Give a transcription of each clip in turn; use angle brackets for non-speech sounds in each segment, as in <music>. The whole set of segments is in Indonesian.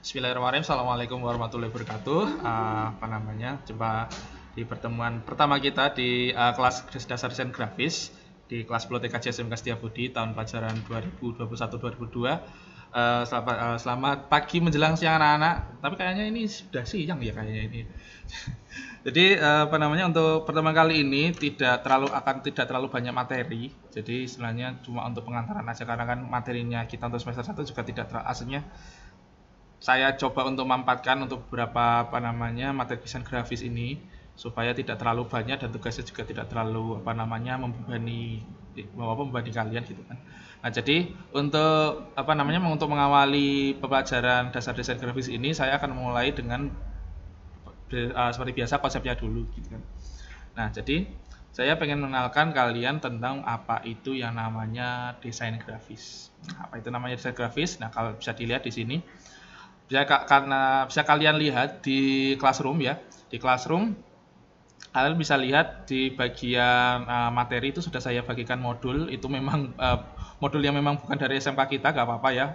Bismillahirrahmanirrahim. Assalamualaikum warahmatullahi wabarakatuh. Uh, apa namanya? Coba di pertemuan pertama kita di uh, kelas dasar desain grafis di kelas SMK Setia Budi tahun pelajaran 2021-2022. Uh, ah, selamat, uh, selamat pagi menjelang siang anak-anak. Tapi kayaknya ini sudah siang ya kayaknya ini. <laughs> Jadi uh, apa namanya untuk pertama kali ini tidak terlalu akan tidak terlalu banyak materi. Jadi sebenarnya cuma untuk pengantaran aja karena kan materinya kita untuk semester 1 juga tidak terlalu aslinya saya coba untuk memanfaatkan untuk beberapa apa namanya materi desain grafis ini supaya tidak terlalu banyak dan tugasnya juga tidak terlalu apa namanya membebani bahwa membebani kalian gitu kan. Nah, jadi untuk apa namanya untuk mengawali pembelajaran dasar desain grafis ini saya akan mulai dengan uh, seperti biasa konsepnya dulu gitu kan. Nah, jadi saya pengen mengenalkan kalian tentang apa itu yang namanya desain grafis. apa itu namanya desain grafis? Nah, kalau bisa dilihat di sini bisa karena bisa kalian lihat di classroom ya di classroom kalian bisa lihat di bagian uh, materi itu sudah saya bagikan modul itu memang uh, modul yang memang bukan dari SMK kita gak apa-apa ya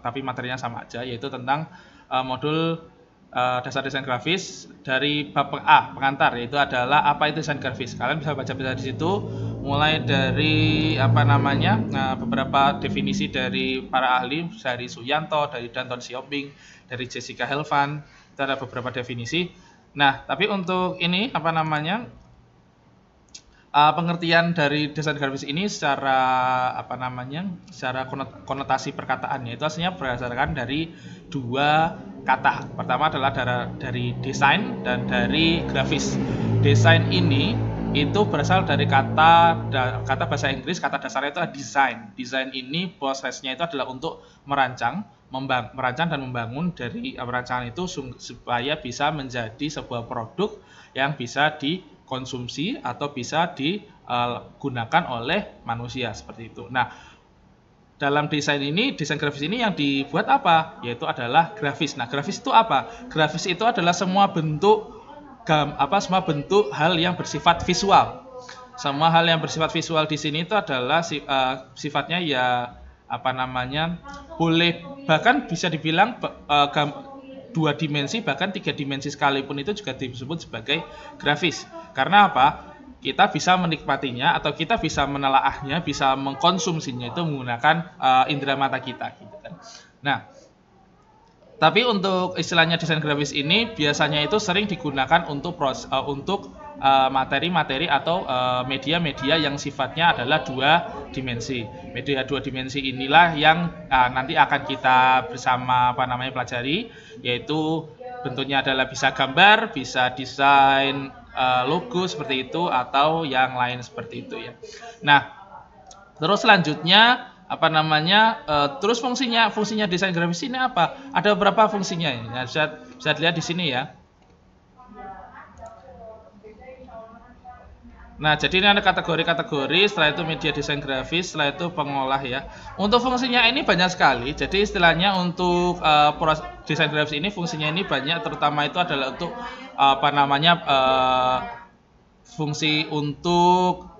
tapi materinya sama aja yaitu tentang uh, modul uh, dasar desain grafis dari bab A pengantar yaitu adalah apa itu desain grafis kalian bisa baca-baca di situ mulai dari apa namanya nah, beberapa definisi dari para ahli dari Suyanto, dari Danton Siobing dari Jessica Helvan, ada beberapa definisi. Nah, tapi untuk ini apa namanya uh, pengertian dari desain grafis ini secara apa namanya secara konotasi perkataannya itu aslinya berdasarkan dari dua kata. Pertama adalah dari, dari desain dan dari grafis. Desain ini itu berasal dari kata da, kata bahasa Inggris kata dasarnya itu adalah design. Design ini prosesnya itu adalah untuk merancang, membang, merancang dan membangun dari eh, perancangan itu supaya bisa menjadi sebuah produk yang bisa dikonsumsi atau bisa digunakan eh, oleh manusia seperti itu. Nah, dalam desain ini, desain grafis ini yang dibuat apa? Yaitu adalah grafis. Nah, grafis itu apa? Grafis itu adalah semua bentuk gam, apa semua bentuk hal yang bersifat visual. Semua hal yang bersifat visual di sini itu adalah si, uh, sifatnya ya apa namanya boleh bahkan bisa dibilang uh, gam, dua dimensi bahkan tiga dimensi sekalipun itu juga disebut sebagai grafis. Karena apa? Kita bisa menikmatinya atau kita bisa menelaahnya, bisa mengkonsumsinya itu menggunakan uh, indera mata kita gitu kan. Nah, tapi untuk istilahnya desain grafis ini biasanya itu sering digunakan untuk pros, uh, untuk eh, materi-materi uh, atau eh, media-media uh, yang sifatnya adalah dua dimensi. Media dua dimensi inilah yang uh, nanti akan kita bersama apa namanya pelajari, yaitu bentuknya adalah bisa gambar, bisa desain uh, logo seperti itu atau yang lain seperti itu ya. Nah, terus selanjutnya apa namanya uh, terus fungsinya fungsinya desain grafis ini apa ada beberapa fungsinya ini nah, bisa bisa lihat di sini ya Nah, jadi ini ada kategori-kategori, setelah itu media desain grafis, setelah itu pengolah ya. Untuk fungsinya ini banyak sekali. Jadi istilahnya untuk uh, proses desain grafis ini fungsinya ini banyak, terutama itu adalah untuk apa namanya uh, fungsi untuk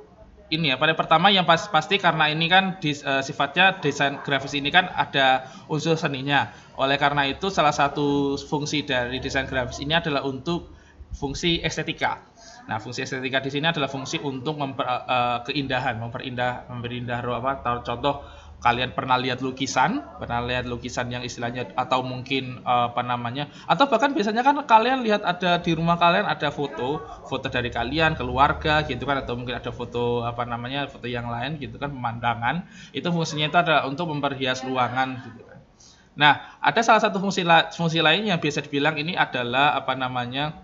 ini ya pada pertama yang pas, pasti karena ini kan dis, uh, sifatnya desain grafis ini kan ada unsur seninya oleh karena itu salah satu fungsi dari desain grafis ini adalah untuk fungsi estetika nah fungsi estetika di sini adalah fungsi untuk memper, uh, keindahan memperindah memperindah apa contoh kalian pernah lihat lukisan, pernah lihat lukisan yang istilahnya atau mungkin uh, apa namanya, atau bahkan biasanya kan kalian lihat ada di rumah kalian ada foto, foto dari kalian, keluarga gitu kan atau mungkin ada foto apa namanya, foto yang lain gitu kan pemandangan. Itu fungsinya itu adalah untuk memperhias ruangan gitu kan. Nah, ada salah satu fungsi la fungsi lain yang biasa dibilang ini adalah apa namanya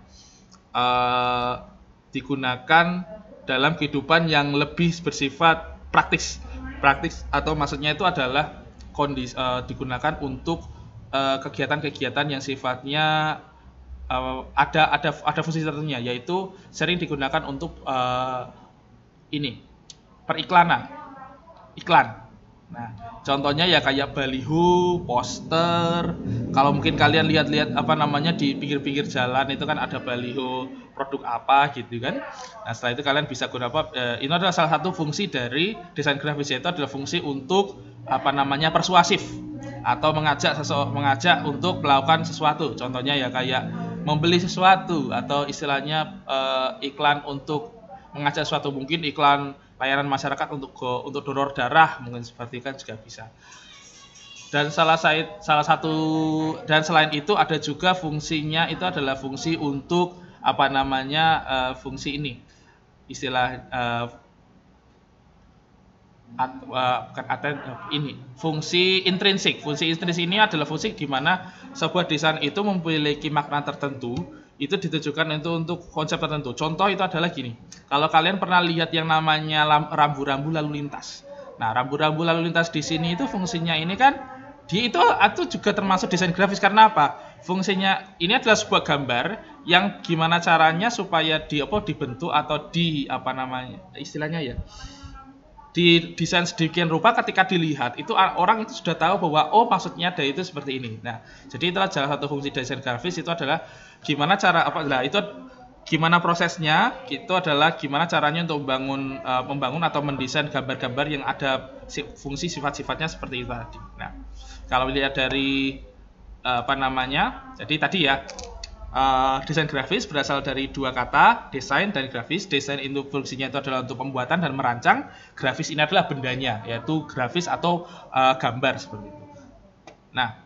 uh, digunakan dalam kehidupan yang lebih bersifat praktis praktis atau maksudnya itu adalah kondisi uh, eh, digunakan untuk eh, kegiatan-kegiatan uh, yang sifatnya uh, ada ada ada fungsi tertentunya yaitu sering digunakan untuk uh, ini periklanan iklan Nah, contohnya ya kayak baliho, poster. Kalau mungkin kalian lihat-lihat apa namanya di pinggir-pinggir jalan itu kan ada baliho produk apa gitu kan. Nah, setelah itu kalian bisa guna apa? Eh, ini adalah salah satu fungsi dari desain grafis itu adalah fungsi untuk apa namanya persuasif atau mengajak seseorang mengajak untuk melakukan sesuatu. Contohnya ya kayak membeli sesuatu atau istilahnya eh, iklan untuk mengajak sesuatu mungkin iklan layanan masyarakat untuk go, untuk donor darah mungkin seperti itu kan juga bisa. Dan salah satu salah satu dan selain itu ada juga fungsinya itu adalah fungsi untuk apa namanya uh, fungsi ini istilah uh, at, uh, aten, ini fungsi intrinsik. Fungsi intrinsik ini adalah fungsi di mana sebuah desain itu memiliki makna tertentu itu ditujukan itu untuk konsep tertentu. Contoh itu adalah gini. Kalau kalian pernah lihat yang namanya rambu-rambu lalu lintas. Nah, rambu-rambu lalu lintas di sini itu fungsinya ini kan di itu atau juga termasuk desain grafis karena apa? Fungsinya ini adalah sebuah gambar yang gimana caranya supaya di apa dibentuk atau di apa namanya? Istilahnya ya di desain sedemikian rupa ketika dilihat itu orang itu sudah tahu bahwa oh maksudnya ada itu seperti ini. Nah, jadi itulah salah satu fungsi desain grafis itu adalah gimana cara apa lah itu gimana prosesnya itu adalah gimana caranya untuk membangun uh, membangun atau mendesain gambar-gambar yang ada fungsi sifat-sifatnya seperti itu tadi. Nah, kalau dilihat dari uh, apa namanya? Jadi tadi ya uh, desain grafis berasal dari dua kata desain dan grafis desain itu fungsinya itu adalah untuk pembuatan dan merancang grafis ini adalah bendanya yaitu grafis atau uh, gambar seperti itu nah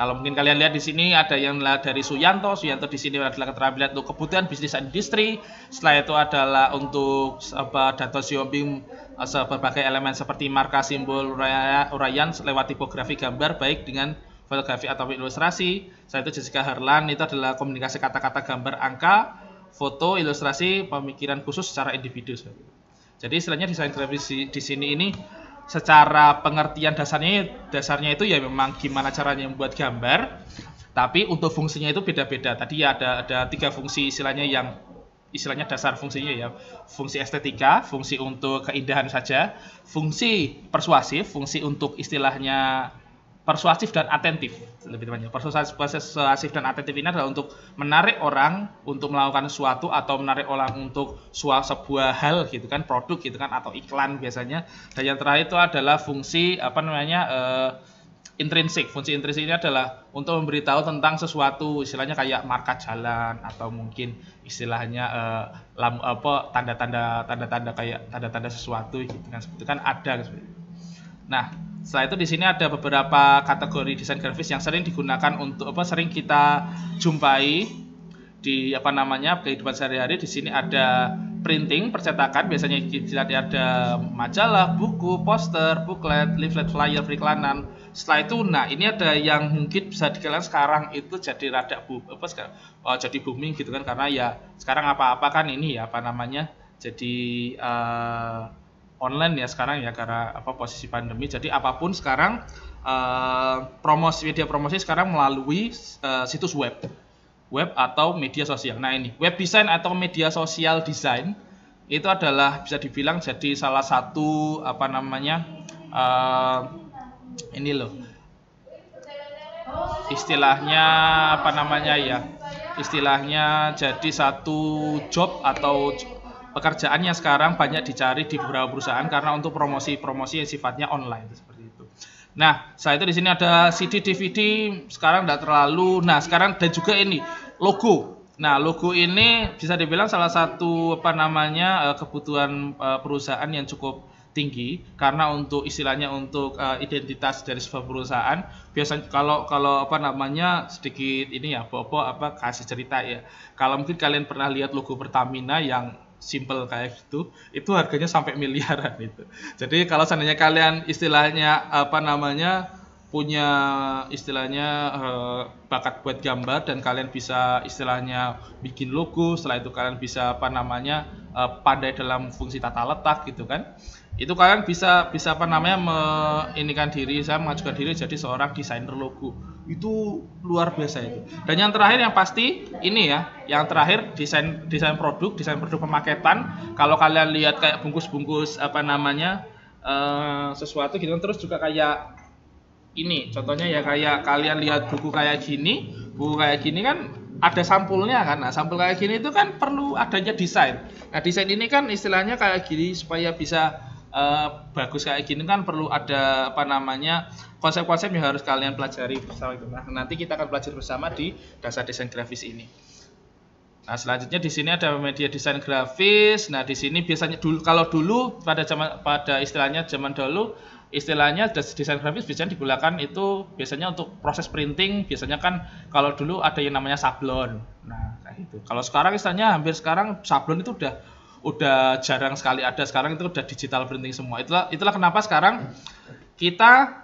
kalau mungkin kalian lihat di sini ada yang dari Suyanto. Suyanto di sini adalah keterampilan untuk kebutuhan bisnis dan industri. Setelah itu adalah untuk apa data shopping eh, berbagai elemen seperti marka simbol uraian lewat tipografi gambar baik dengan fotografi atau ilustrasi. Saya itu Jessica Harlan, itu adalah komunikasi kata-kata gambar angka, foto, ilustrasi, pemikiran khusus secara individu. Jadi istilahnya desain grafis di sini ini secara pengertian dasarnya dasarnya itu ya memang gimana caranya membuat gambar tapi untuk fungsinya itu beda-beda tadi ya ada ada tiga fungsi istilahnya yang istilahnya dasar fungsinya ya fungsi estetika fungsi untuk keindahan saja fungsi persuasif fungsi untuk istilahnya persuasif dan atentif lebih tepatnya persuasif, persuasif dan atentif ini adalah untuk menarik orang untuk melakukan suatu atau menarik orang untuk suatu sebuah hal gitu kan produk gitu kan atau iklan biasanya dan yang terakhir itu adalah fungsi apa namanya uh, intrinsik fungsi intrinsik ini adalah untuk memberitahu tentang sesuatu istilahnya kayak marka jalan atau mungkin istilahnya uh, lam, apa tanda-tanda tanda-tanda kayak tanda-tanda sesuatu gitu kan seperti kan ada gitu. nah setelah itu di sini ada beberapa kategori desain grafis yang sering digunakan untuk apa sering kita jumpai di apa namanya kehidupan sehari-hari. Di sini ada printing, percetakan, biasanya kita ada majalah, buku, poster, booklet, leaflet, flyer, periklanan. Setelah itu, nah ini ada yang mungkin bisa dikatakan sekarang itu jadi rada bu, apa sekarang, oh, jadi booming gitu kan karena ya sekarang apa-apa kan ini ya apa namanya jadi uh, online ya sekarang ya karena apa posisi pandemi. Jadi apapun sekarang uh, eh, promosi media promosi sekarang melalui uh, situs web. Web atau media sosial. Nah, ini web design atau media sosial design itu adalah bisa dibilang jadi salah satu apa namanya uh, ini loh istilahnya apa namanya ya istilahnya jadi satu job atau pekerjaannya sekarang banyak dicari di beberapa perusahaan karena untuk promosi-promosi yang sifatnya online seperti itu. Nah, saya itu di sini ada CD DVD sekarang tidak terlalu. Nah, sekarang dan juga ini logo. Nah, logo ini bisa dibilang salah satu apa namanya eh, kebutuhan eh, perusahaan yang cukup tinggi karena untuk istilahnya untuk uh, identitas dari sebuah perusahaan biasanya kalau kalau apa namanya sedikit ini ya bobo apa kasih cerita ya kalau mungkin kalian pernah lihat logo Pertamina yang simple kayak gitu itu harganya sampai miliaran itu jadi kalau seandainya kalian istilahnya apa namanya punya istilahnya eh, bakat buat gambar dan kalian bisa istilahnya bikin logo setelah itu kalian bisa apa namanya eh, pandai dalam fungsi tata letak gitu kan itu kalian bisa bisa apa namanya menginikan diri saya mengajukan diri jadi seorang desainer logo itu luar biasa itu dan yang terakhir yang pasti ini ya yang terakhir desain desain produk desain produk pemaketan kalau kalian lihat kayak bungkus-bungkus apa namanya uh, sesuatu gitu terus juga kayak ini contohnya ya kayak kalian lihat buku kayak gini buku kayak gini kan ada sampulnya kan. Nah, sampul kayak gini itu kan perlu adanya desain. Nah, desain ini kan istilahnya kayak gini supaya bisa uh, bagus kayak gini kan perlu ada apa namanya konsep-konsep yang harus kalian pelajari bersama gitu. Nah, nanti kita akan belajar bersama di dasar desain grafis ini. Nah, selanjutnya di sini ada media desain grafis. Nah, di sini biasanya dulu kalau dulu pada zaman pada istilahnya zaman dulu istilahnya desain grafis biasanya digunakan itu biasanya untuk proses printing biasanya kan kalau dulu ada yang namanya sablon nah itu. kalau sekarang istilahnya hampir sekarang sablon itu udah udah jarang sekali ada sekarang itu udah digital printing semua itulah itulah kenapa sekarang kita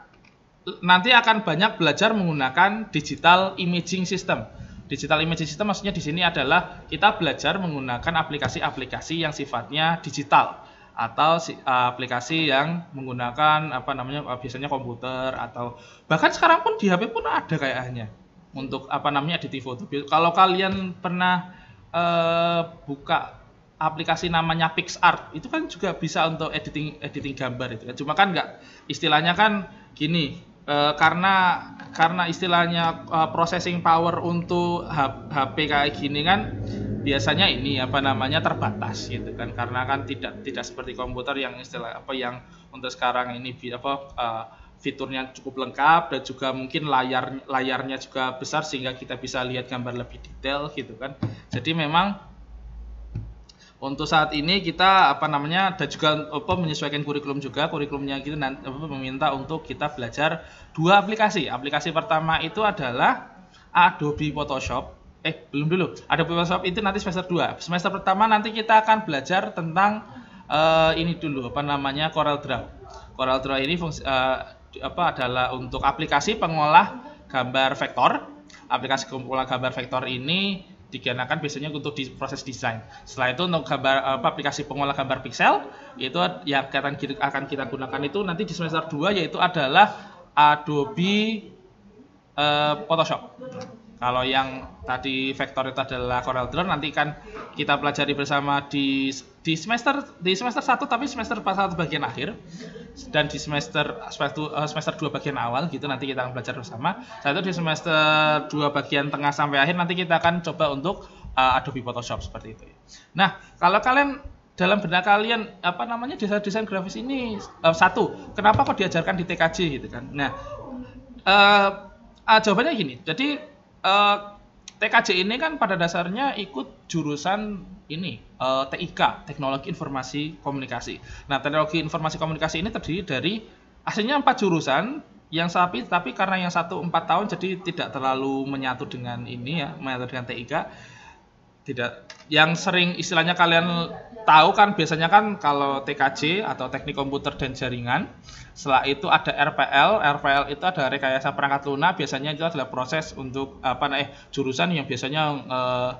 nanti akan banyak belajar menggunakan digital imaging system. Digital imaging system maksudnya di sini adalah kita belajar menggunakan aplikasi-aplikasi yang sifatnya digital atau eh, aplikasi yang menggunakan apa namanya eh, biasanya komputer atau bahkan sekarang pun di HP pun ada kayaknya untuk apa namanya di TV Kalau kalian pernah uh, buka aplikasi namanya PixArt itu kan juga bisa untuk editing editing gambar itu kan cuma kan nggak istilahnya kan gini e, karena karena istilahnya e, processing power untuk HP kayak gini kan biasanya ini apa namanya terbatas gitu kan karena kan tidak tidak seperti komputer yang istilah apa yang untuk sekarang ini apa e, fiturnya cukup lengkap dan juga mungkin layar layarnya juga besar sehingga kita bisa lihat gambar lebih detail gitu kan jadi memang untuk saat ini kita apa namanya ada juga apa menyesuaikan kurikulum juga kurikulumnya kita gitu, nanti meminta untuk kita belajar dua aplikasi aplikasi pertama itu adalah Adobe Photoshop eh belum dulu Adobe Photoshop itu nanti semester 2 semester pertama nanti kita akan belajar tentang uh, ini dulu apa namanya Corel Draw Corel Draw ini fungsi, uh, apa adalah untuk aplikasi pengolah gambar vektor aplikasi pengolah gambar vektor ini digunakan biasanya untuk di proses desain. Setelah itu untuk gambar apa, eh, aplikasi pengolah gambar pixel yaitu yang akan kita, akan kita gunakan itu nanti di semester 2 yaitu adalah Adobe uh, Photoshop. Kalau yang tadi vektor itu adalah CorelDRAW nanti kan kita pelajari bersama di di semester di semester 1 tapi semester pasal bagian akhir dan di semester semester eh, semester dua bagian awal gitu nanti kita akan belajar bersama. Satu nah, di semester dua bagian tengah sampai akhir nanti kita akan coba untuk uh, Adobe Photoshop seperti itu. Nah, kalau kalian dalam benak kalian apa namanya desain desain grafis ini uh, satu, kenapa kok diajarkan di TKJ gitu kan? Nah, uh, uh, jawabannya gini. Jadi uh, TKJ ini kan pada dasarnya ikut jurusan ini uh, eh, TIK Teknologi Informasi Komunikasi. Nah Teknologi Informasi Komunikasi ini terdiri dari aslinya empat jurusan yang sapi tapi karena yang satu empat tahun jadi tidak terlalu menyatu dengan ini ya menyatu dengan TIK tidak yang sering istilahnya kalian tahu kan biasanya kan kalau TKJ atau teknik komputer dan jaringan setelah itu ada RPL RPL itu ada rekayasa perangkat lunak biasanya itu adalah proses untuk apa nah, eh jurusan yang biasanya eh,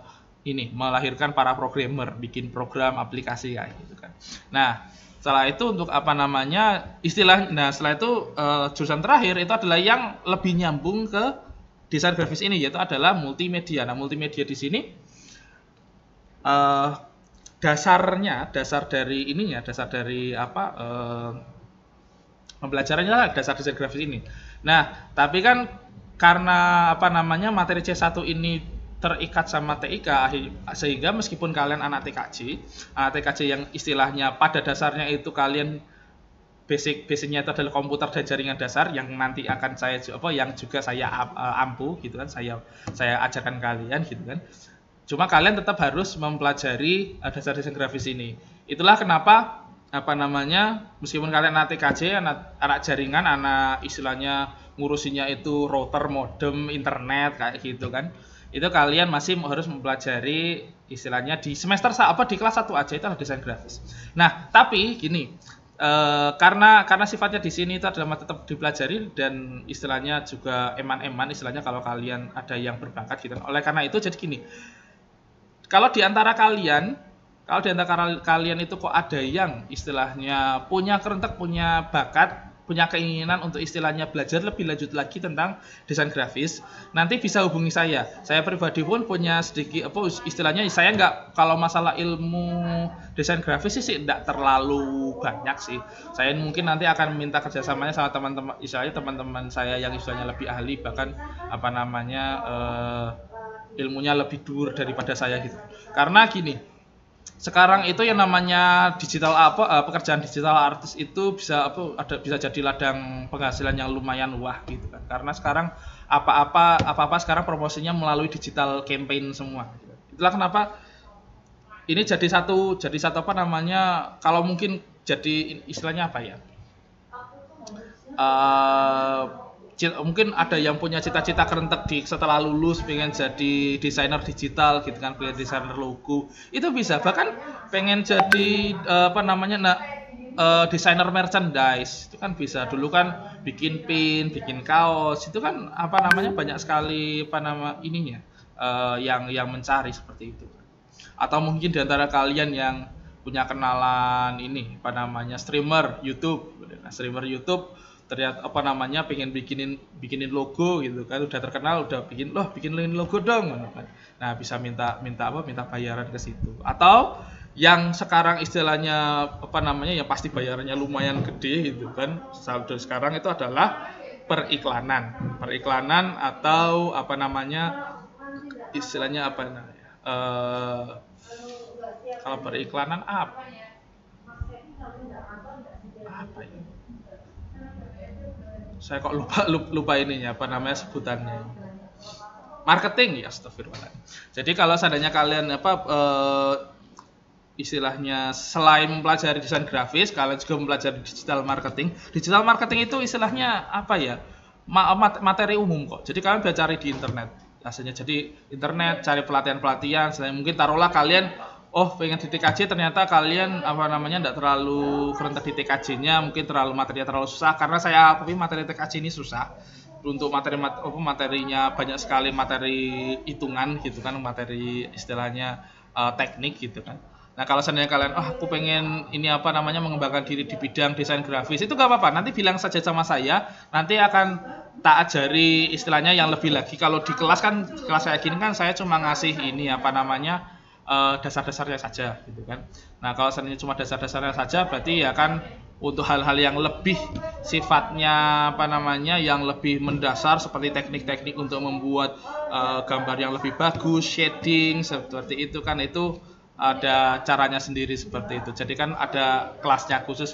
ini melahirkan para programmer bikin program aplikasi ya gitu kan nah setelah itu untuk apa namanya istilah nah setelah itu uh, jurusan terakhir itu adalah yang lebih nyambung ke desain grafis ini yaitu adalah multimedia nah multimedia di sini uh, dasarnya dasar dari ininya dasar dari apa pembelajarannya eh, lah dasar desain grafis ini nah tapi kan karena apa namanya materi C1 ini terikat sama TIK sehingga meskipun kalian anak TKJ, anak TKJ yang istilahnya pada dasarnya itu kalian basic basicnya itu adalah komputer dan jaringan dasar yang nanti akan saya apa yang juga saya eh, ampu gitu kan saya saya ajarkan kalian gitu kan. Cuma kalian tetap harus mempelajari eh, dasar desain grafis ini. Itulah kenapa apa namanya meskipun kalian anak TKJ anak, anak jaringan anak istilahnya ngurusinya itu router modem internet kayak gitu kan itu kalian masih harus mempelajari istilahnya di semester apa di kelas 1 aja itu adalah desain grafis. Nah, tapi gini, e, karena karena sifatnya di sini itu adalah tetap dipelajari dan istilahnya juga eman-eman istilahnya kalau kalian ada yang berbakat gitu. Oleh karena itu jadi gini. Kalau di antara kalian kalau di antara kalian itu kok ada yang istilahnya punya kerentek, punya bakat, punya keinginan untuk istilahnya belajar lebih lanjut lagi tentang desain grafis, nanti bisa hubungi saya. Saya pribadi pun punya sedikit apa istilahnya saya nggak kalau masalah ilmu desain grafis sih tidak terlalu banyak sih. Saya mungkin nanti akan minta kerjasamanya sama teman-teman istilahnya teman-teman saya yang istilahnya lebih ahli bahkan apa namanya uh, ilmunya lebih dur daripada saya gitu. Karena gini, sekarang itu yang namanya digital apa eh, pekerjaan digital artis itu bisa apa ada bisa jadi ladang penghasilan yang lumayan wah gitu kan karena sekarang apa-apa apa-apa sekarang promosinya melalui digital campaign semua itulah kenapa ini jadi satu jadi satu apa namanya kalau mungkin jadi istilahnya apa ya eh, mungkin ada yang punya cita-cita kerentek di setelah lulus pengen jadi desainer digital gitu kan pengen desainer logo itu bisa bahkan pengen jadi eh, apa namanya nah, uh, desainer merchandise itu kan bisa dulu kan bikin pin bikin kaos itu kan apa namanya banyak sekali apa nama ininya uh, yang yang mencari seperti itu atau mungkin diantara kalian yang punya kenalan ini apa namanya streamer YouTube nah, streamer YouTube terlihat apa namanya pengen bikinin bikinin logo gitu kan udah terkenal udah bikin loh bikin logo dong kan. nah bisa minta minta apa minta bayaran ke situ atau yang sekarang istilahnya apa namanya yang pasti bayarannya lumayan gede gitu kan saldo sekarang itu adalah periklanan periklanan atau apa namanya istilahnya apa namanya uh, kalau periklanan apa saya kok lupa lupa ininya apa namanya sebutannya marketing ya astagfirullah jadi kalau seandainya kalian apa e, istilahnya selain mempelajari desain grafis kalian juga mempelajari digital marketing digital marketing itu istilahnya apa ya materi umum kok jadi kalian bisa cari di internet rasanya jadi internet cari pelatihan pelatihan selain mungkin taruhlah kalian oh pengen di TKJ ternyata kalian apa namanya tidak terlalu keren di TKJ-nya mungkin terlalu materi terlalu susah karena saya tapi materi TKJ ini susah untuk materi apa materinya banyak sekali materi hitungan gitu kan materi istilahnya uh, teknik gitu kan nah kalau seandainya kalian oh aku pengen ini apa namanya mengembangkan diri di bidang desain grafis itu gak apa-apa nanti bilang saja sama saya nanti akan tak ajari istilahnya yang lebih lagi kalau di kelas kan kelas saya gini kan saya cuma ngasih ini apa namanya uh, dasar-dasarnya saja gitu kan. Nah, kalau seandainya cuma dasar-dasarnya saja berarti ya kan untuk hal-hal yang lebih sifatnya apa namanya yang lebih mendasar seperti teknik-teknik untuk membuat uh, gambar yang lebih bagus, shading seperti itu kan itu ada caranya sendiri seperti itu. Jadi kan ada kelasnya khusus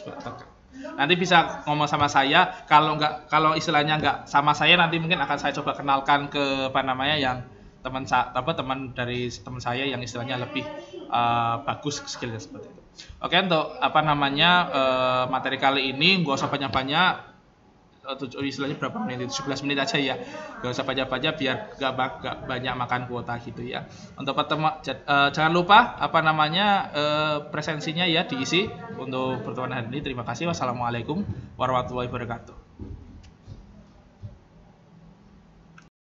nanti bisa ngomong sama saya kalau nggak kalau istilahnya nggak sama saya nanti mungkin akan saya coba kenalkan ke apa namanya yang teman apa teman dari teman saya yang istilahnya lebih uh, bagus skillnya seperti itu. Oke untuk apa namanya uh, materi kali ini gak usah banyak-banyak eh, tujuh istilahnya berapa menit 17 menit aja ya gak usah banyak-banyak biar gak, gak banyak makan kuota gitu ya untuk pertama jangan lupa apa namanya presensinya ya diisi untuk pertemuan hari ini terima kasih wassalamualaikum warahmatullahi wabarakatuh